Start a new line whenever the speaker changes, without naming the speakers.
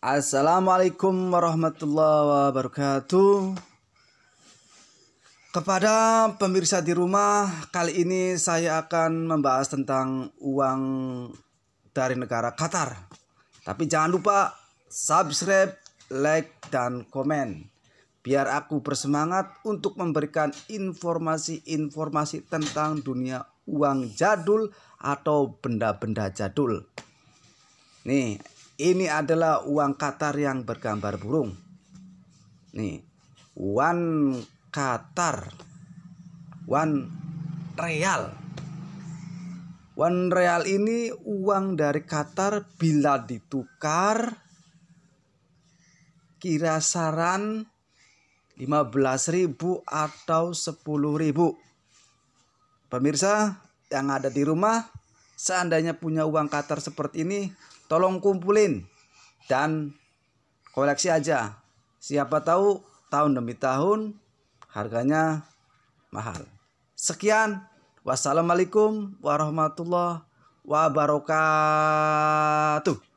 Assalamualaikum warahmatullahi wabarakatuh. Kepada pemirsa di rumah, kali ini saya akan membahas tentang uang dari negara Qatar. Tapi jangan lupa subscribe, like, dan komen. Biar aku bersemangat untuk memberikan informasi-informasi tentang dunia uang jadul atau benda-benda jadul. Nih, ini adalah uang Qatar yang bergambar burung. Nih, one Qatar, one real. One real ini uang dari Qatar bila ditukar kira saran 15.000 atau 10.000. Pemirsa yang ada di rumah, seandainya punya uang Qatar seperti ini, tolong kumpulin dan koleksi aja. Siapa tahu tahun demi tahun harganya mahal. Sekian. Wassalamualaikum warahmatullahi wabarakatuh.